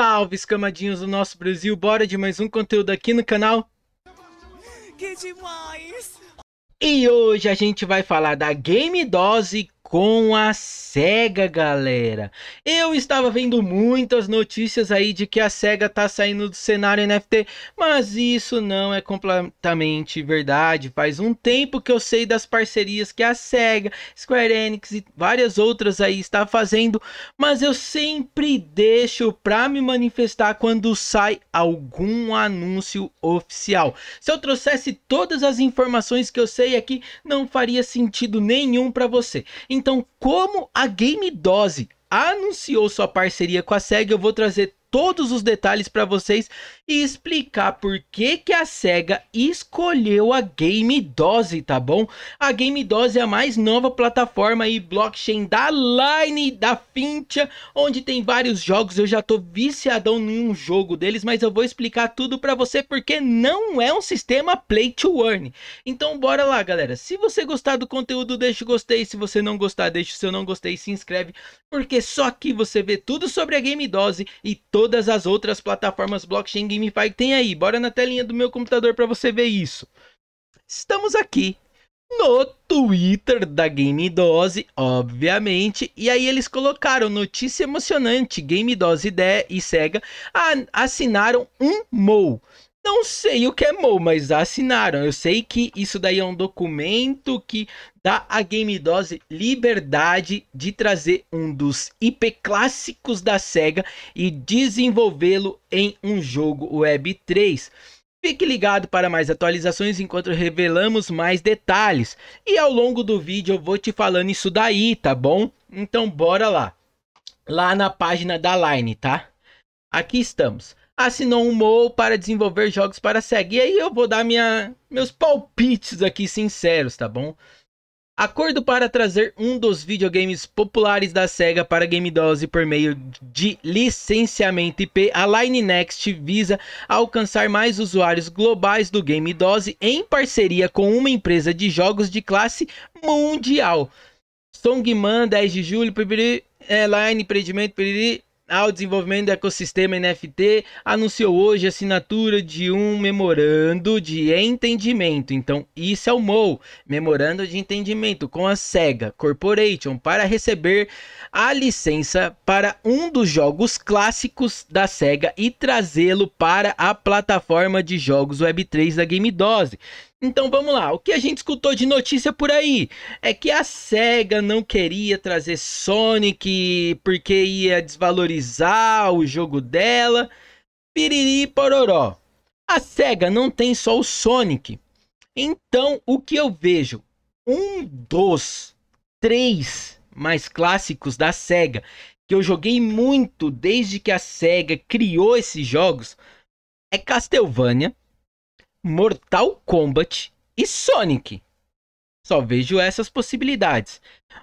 Salve, escamadinhos do nosso Brasil, bora de mais um conteúdo aqui no canal. Que demais! E hoje a gente vai falar da Game Dose com a SEGA, galera. Eu estava vendo muitas notícias aí de que a SEGA tá saindo do cenário NFT, mas isso não é completamente verdade. Faz um tempo que eu sei das parcerias que a SEGA, Square Enix e várias outras aí está fazendo, mas eu sempre deixo para me manifestar quando sai algum anúncio oficial. Se eu trouxesse todas as informações que eu sei aqui, não faria sentido nenhum para você então como a Game Dose anunciou sua parceria com a SEG, eu vou trazer todos os detalhes para vocês e explicar por que, que a SEGA escolheu a Game Dose, tá bom? A Game Dose é a mais nova plataforma e blockchain da Line, da Fintia, onde tem vários jogos. Eu já tô viciadão em um jogo deles, mas eu vou explicar tudo para você porque não é um sistema play to earn. Então bora lá, galera. Se você gostar do conteúdo, deixa o gostei. Se você não gostar, deixa o seu não gostei se inscreve, porque só aqui você vê tudo sobre a Game Dose e todas as outras plataformas blockchain Jimmy tem aí. Bora na telinha do meu computador para você ver isso. Estamos aqui no Twitter da Game Dose, obviamente. E aí eles colocaram notícia emocionante: Game Dose e Sega assinaram um MOU. Não sei o que é MOU, mas assinaram. Eu sei que isso daí é um documento que dá a Game Dose liberdade de trazer um dos IP clássicos da SEGA e desenvolvê-lo em um jogo Web 3. Fique ligado para mais atualizações enquanto revelamos mais detalhes. E ao longo do vídeo eu vou te falando isso daí, tá bom? Então bora lá. Lá na página da Line, tá? Aqui estamos assinou um MOU para desenvolver jogos para a SEGA. E aí eu vou dar minha, meus palpites aqui sinceros, tá bom? Acordo para trazer um dos videogames populares da SEGA para Game Dose por meio de licenciamento IP, a Line Next visa alcançar mais usuários globais do Game Dose em parceria com uma empresa de jogos de classe mundial. Songman, 10 de julho, é, Line, empreendimento, ao desenvolvimento do ecossistema NFT, anunciou hoje a assinatura de um memorando de entendimento. Então, isso é o MOU, memorando de entendimento com a SEGA Corporation para receber a licença para um dos jogos clássicos da SEGA e trazê-lo para a plataforma de jogos Web3 da Game Dose. Então vamos lá, o que a gente escutou de notícia por aí é que a SEGA não queria trazer Sonic porque ia desvalorizar o jogo dela. Piriri pororó. A SEGA não tem só o Sonic. Então o que eu vejo? Um dos três mais clássicos da SEGA que eu joguei muito desde que a SEGA criou esses jogos é Castlevania Mortal Kombat e Sonic. Só vejo essas possibilidades.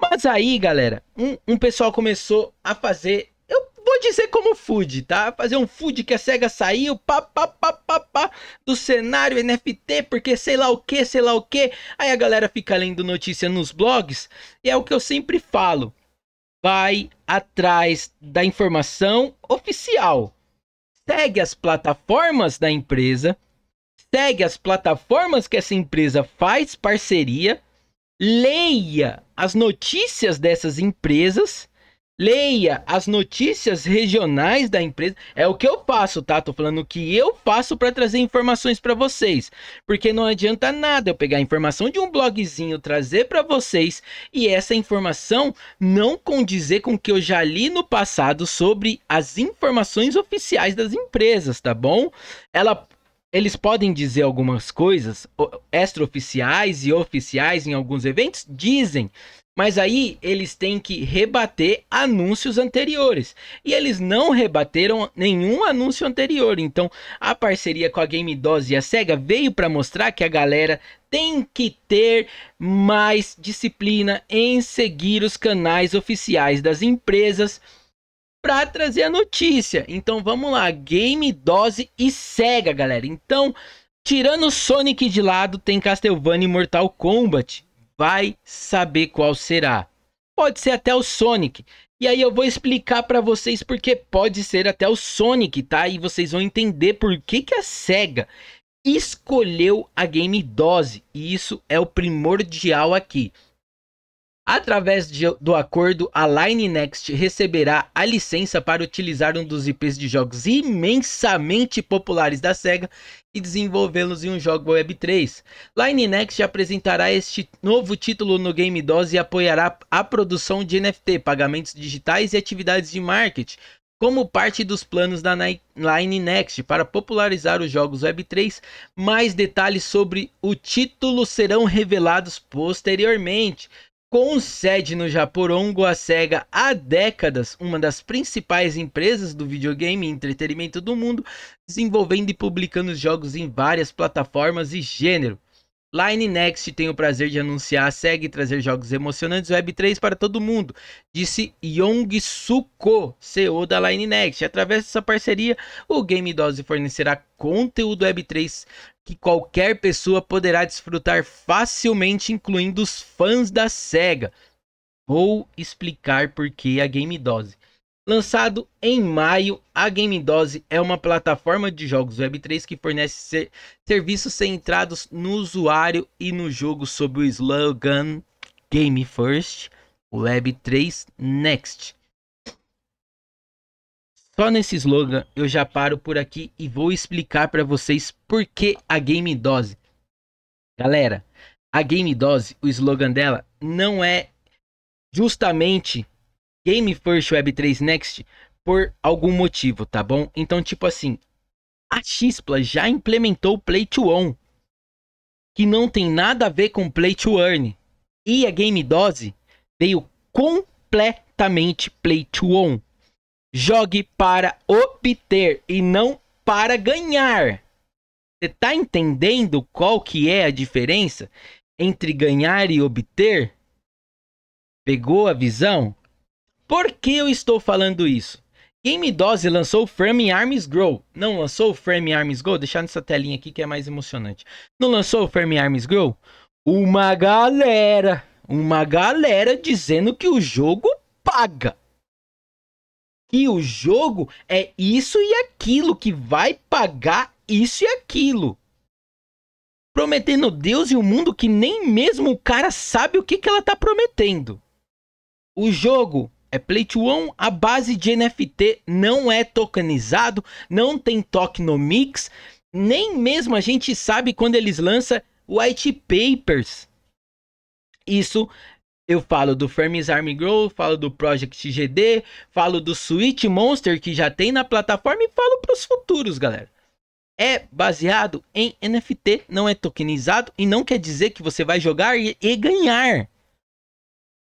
Mas aí, galera, um, um pessoal começou a fazer. Eu vou dizer como food, tá? Fazer um food que a SEGA saiu, pá, pá, pá, pá, pá, do cenário NFT, porque sei lá o que, sei lá o que. Aí a galera fica lendo notícia nos blogs. E é o que eu sempre falo. Vai atrás da informação oficial. Segue as plataformas da empresa segue as plataformas que essa empresa faz parceria, leia as notícias dessas empresas, leia as notícias regionais da empresa. É o que eu faço, tá? Tô falando o que eu faço para trazer informações para vocês, porque não adianta nada eu pegar a informação de um blogzinho, trazer para vocês e essa informação não condizer com o que eu já li no passado sobre as informações oficiais das empresas, tá bom? Ela eles podem dizer algumas coisas extraoficiais e oficiais em alguns eventos? Dizem. Mas aí eles têm que rebater anúncios anteriores. E eles não rebateram nenhum anúncio anterior. Então, a parceria com a Game Dose e a Sega veio para mostrar que a galera tem que ter mais disciplina em seguir os canais oficiais das empresas para trazer a notícia. Então vamos lá, Game, Dose e Sega, galera. Então, tirando Sonic de lado, tem Castlevania e Mortal Kombat. Vai saber qual será. Pode ser até o Sonic. E aí eu vou explicar para vocês porque pode ser até o Sonic, tá? E vocês vão entender por que, que a SEGA escolheu a Game Dose. E isso é o primordial aqui. Através de, do acordo, a Line Next receberá a licença para utilizar um dos IPs de jogos imensamente populares da SEGA e desenvolvê-los em um jogo Web3. Line Next apresentará este novo título no Game Dose e apoiará a produção de NFT, pagamentos digitais e atividades de marketing, como parte dos planos da Line Next para popularizar os jogos Web3. Mais detalhes sobre o título serão revelados posteriormente. Com sede no Japorongo, a SEGA há décadas, uma das principais empresas do videogame e entretenimento do mundo, desenvolvendo e publicando jogos em várias plataformas e gênero. Line Next tem o prazer de anunciar a SEGA e trazer jogos emocionantes Web3 para todo mundo, disse Yong Suko, CEO da Line Next. Através dessa parceria, o Game Dose fornecerá conteúdo Web3 que qualquer pessoa poderá desfrutar facilmente, incluindo os fãs da SEGA. Vou explicar por que a Game Dose. Lançado em maio, a Game Dose é uma plataforma de jogos Web3 que fornece ser serviços centrados no usuário e no jogo sob o slogan Game First, Web3 Next. Só nesse slogan eu já paro por aqui e vou explicar para vocês por que a Game Dose. Galera, a Game Dose, o slogan dela não é justamente Game First Web3 Next por algum motivo, tá bom? Então, tipo assim, a Xpla já implementou Play to Own, que não tem nada a ver com Play to Earn. E a Game Dose veio completamente Play to Own. Jogue para obter e não para ganhar. Você tá entendendo qual que é a diferença entre ganhar e obter? Pegou a visão? Por que eu estou falando isso? Game Dose lançou o Frame Arms Grow. Não lançou o Frame Arms Grow? Deixar nessa telinha aqui que é mais emocionante. Não lançou o Frame Arms Grow? Uma galera, uma galera dizendo que o jogo paga que o jogo é isso e aquilo, que vai pagar isso e aquilo. Prometendo Deus e o um mundo que nem mesmo o cara sabe o que, que ela tá prometendo. O jogo é play to a base de NFT não é tokenizado, não tem tokenomics, nem mesmo a gente sabe quando eles lançam white papers. Isso eu falo do Fermi's Army Grow, falo do Project GD, falo do Switch Monster que já tem na plataforma e falo para os futuros, galera. É baseado em NFT, não é tokenizado e não quer dizer que você vai jogar e, e ganhar.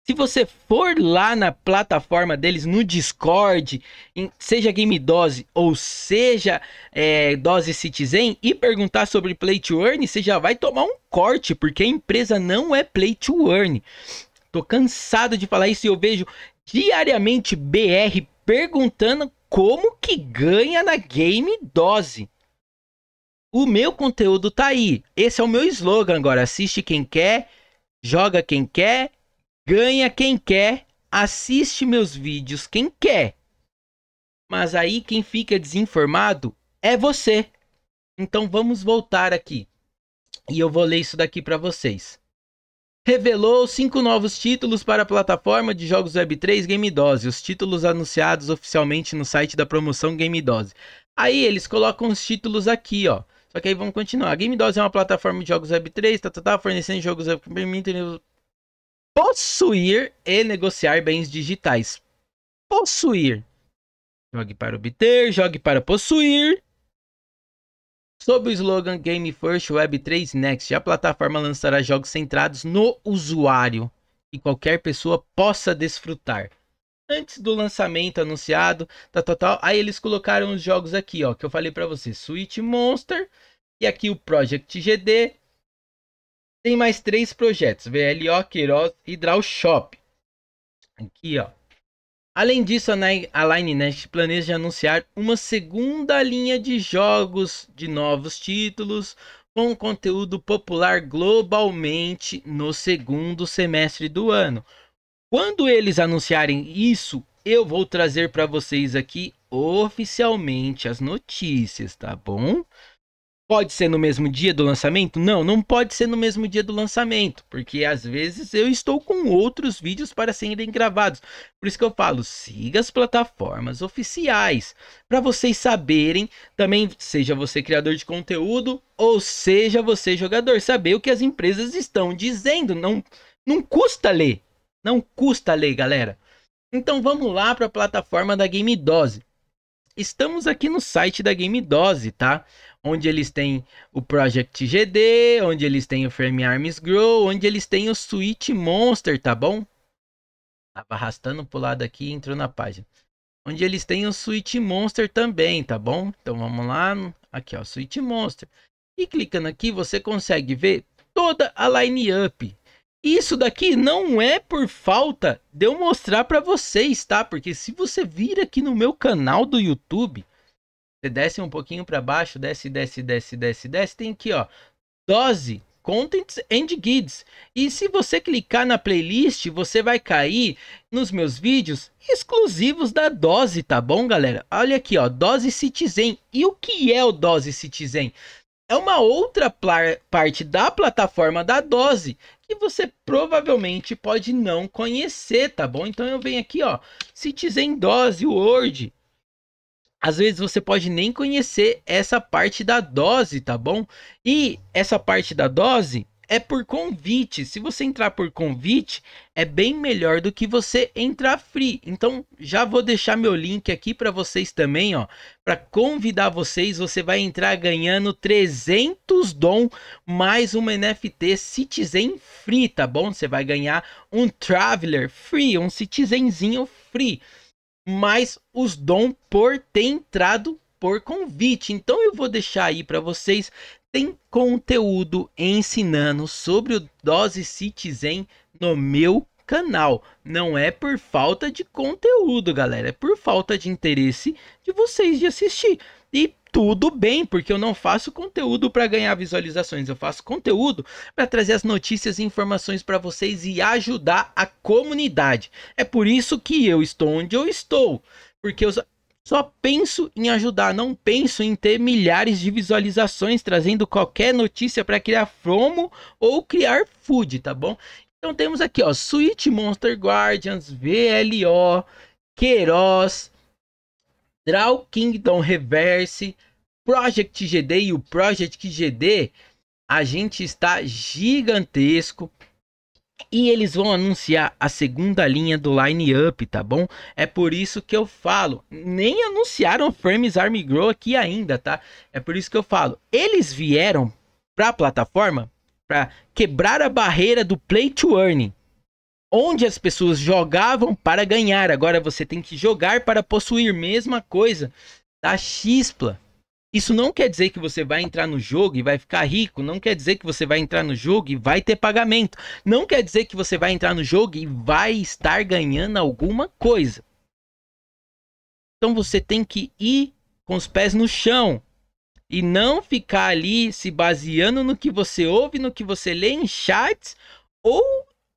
Se você for lá na plataforma deles, no Discord, em, seja Game Dose ou seja é, Dose Citizen, e perguntar sobre Play to Earn, você já vai tomar um corte, porque a empresa não é Play to Earn. Tô cansado de falar isso e eu vejo diariamente BR perguntando como que ganha na Game Dose. O meu conteúdo tá aí. Esse é o meu slogan agora. Assiste quem quer, joga quem quer, ganha quem quer, assiste meus vídeos quem quer. Mas aí quem fica desinformado é você. Então vamos voltar aqui. E eu vou ler isso daqui para vocês revelou cinco novos títulos para a plataforma de jogos Web3 Game Dose, os títulos anunciados oficialmente no site da promoção Game Dose. Aí eles colocam os títulos aqui, ó. Só que aí vamos continuar. A Game Dose é uma plataforma de jogos Web3, tá, tá, tá, fornecendo jogos que permitem possuir e negociar bens digitais. Possuir. Jogue para obter, jogue para possuir. Sob o slogan Game First Web3 Next, a plataforma lançará jogos centrados no usuário e qualquer pessoa possa desfrutar. Antes do lançamento anunciado, tá total. Tá, tá, aí eles colocaram os jogos aqui, ó, que eu falei para você, Switch Monster e aqui o Project GD. Tem mais três projetos, VLO, Queiroz e Draw Shop. Aqui, ó. Além disso, a Nest planeja anunciar uma segunda linha de jogos de novos títulos com conteúdo popular globalmente no segundo semestre do ano. Quando eles anunciarem isso, eu vou trazer para vocês aqui oficialmente as notícias, tá bom? Pode ser no mesmo dia do lançamento? Não, não pode ser no mesmo dia do lançamento, porque às vezes eu estou com outros vídeos para serem gravados. Por isso que eu falo, siga as plataformas oficiais, para vocês saberem também, seja você criador de conteúdo ou seja você jogador, saber o que as empresas estão dizendo. Não, não custa ler, não custa ler, galera. Então vamos lá para a plataforma da Game Dose estamos aqui no site da Game Dose, tá? Onde eles têm o Project GD, onde eles têm o Frame Arms Grow, onde eles têm o Switch Monster, tá bom? Tava arrastando pro lado aqui e entrou na página. Onde eles têm o Switch Monster também, tá bom? Então vamos lá, aqui ó, Switch Monster. E clicando aqui você consegue ver toda a line-up isso daqui não é por falta de eu mostrar para vocês, tá? Porque se você vir aqui no meu canal do YouTube, você desce um pouquinho para baixo, desce, desce, desce, desce, desce, tem aqui, ó, dose Contents and Guides. E se você clicar na playlist, você vai cair nos meus vídeos exclusivos da Dose, tá bom, galera? Olha aqui, ó, Dose Citizen. E o que é o Dose Citizen? é uma outra parte da plataforma da dose que você provavelmente pode não conhecer, tá bom? Então eu venho aqui, ó, Citizen Dose Word. Às vezes você pode nem conhecer essa parte da dose, tá bom? E essa parte da dose, é por convite. Se você entrar por convite, é bem melhor do que você entrar free. Então, já vou deixar meu link aqui para vocês também, ó, para convidar vocês. Você vai entrar ganhando 300 dom mais uma NFT Citizen free, tá bom? Você vai ganhar um Traveler free, um Citizenzinho free, mais os dom por ter entrado por convite. Então eu vou deixar aí para vocês tem conteúdo ensinando sobre o Dose Citizen no meu canal. Não é por falta de conteúdo, galera, é por falta de interesse de vocês de assistir. E tudo bem, porque eu não faço conteúdo para ganhar visualizações, eu faço conteúdo para trazer as notícias e informações para vocês e ajudar a comunidade. É por isso que eu estou onde eu estou, porque eu só penso em ajudar, não penso em ter milhares de visualizações trazendo qualquer notícia para criar promo ou criar food, tá bom? Então temos aqui, ó, Switch Monster Guardians, VLO, Queiroz, Draw Kingdom Reverse, Project GD e o Project GD, a gente está gigantesco. E eles vão anunciar a segunda linha do line-up, tá bom? É por isso que eu falo, nem anunciaram Frames Army Grow aqui ainda, tá? É por isso que eu falo, eles vieram pra plataforma para quebrar a barreira do play to earn, onde as pessoas jogavam para ganhar, agora você tem que jogar para possuir, mesma coisa da Xpla. Isso não quer dizer que você vai entrar no jogo e vai ficar rico, não quer dizer que você vai entrar no jogo e vai ter pagamento, não quer dizer que você vai entrar no jogo e vai estar ganhando alguma coisa. Então você tem que ir com os pés no chão e não ficar ali se baseando no que você ouve, no que você lê em chats ou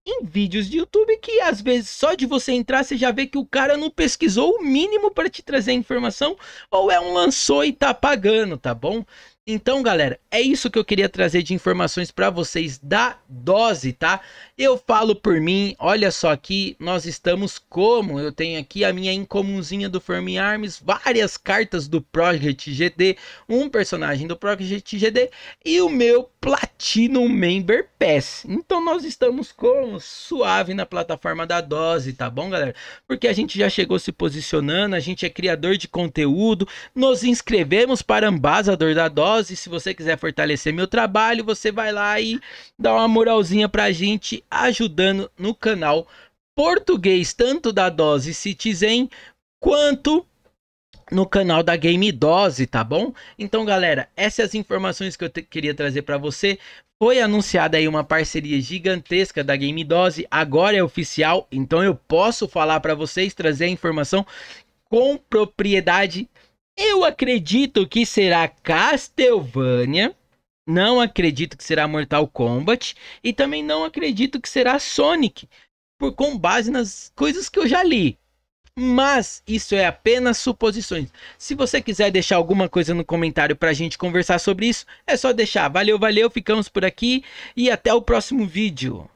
em vídeos de YouTube que às vezes só de você entrar você já vê que o cara não pesquisou o mínimo para te trazer informação ou é um lançou e tá pagando, tá bom? Então, galera, é isso que eu queria trazer de informações para vocês da dose, tá? Eu falo por mim, olha só aqui, nós estamos como? Eu tenho aqui a minha incomunzinha do Fermi Arms, várias cartas do Project GD, um personagem do Project GD e o meu Platinum Member Pass. Então nós estamos como? Suave na plataforma da dose, tá bom, galera? Porque a gente já chegou se posicionando, a gente é criador de conteúdo, nos inscrevemos para Ambassador da dose, e se você quiser fortalecer meu trabalho, você vai lá e dá uma moralzinha pra gente ajudando no canal português, tanto da Dose Citizen quanto no canal da Game Dose, tá bom? Então, galera, essas as informações que eu queria trazer para você. Foi anunciada aí uma parceria gigantesca da Game Dose, agora é oficial, então eu posso falar para vocês, trazer a informação com propriedade eu acredito que será Castlevania. Não acredito que será Mortal Kombat. E também não acredito que será Sonic. Por, com base nas coisas que eu já li. Mas isso é apenas suposições. Se você quiser deixar alguma coisa no comentário para a gente conversar sobre isso, é só deixar. Valeu, valeu, ficamos por aqui e até o próximo vídeo.